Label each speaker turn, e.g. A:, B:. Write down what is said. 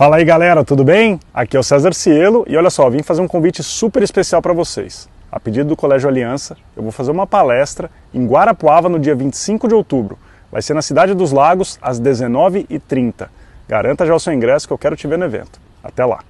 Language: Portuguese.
A: Fala aí galera, tudo bem? Aqui é o César Cielo e olha só, vim fazer um convite super especial para vocês. A pedido do Colégio Aliança, eu vou fazer uma palestra em Guarapuava no dia 25 de outubro. Vai ser na Cidade dos Lagos, às 19h30. Garanta já o seu ingresso que eu quero te ver no evento. Até lá!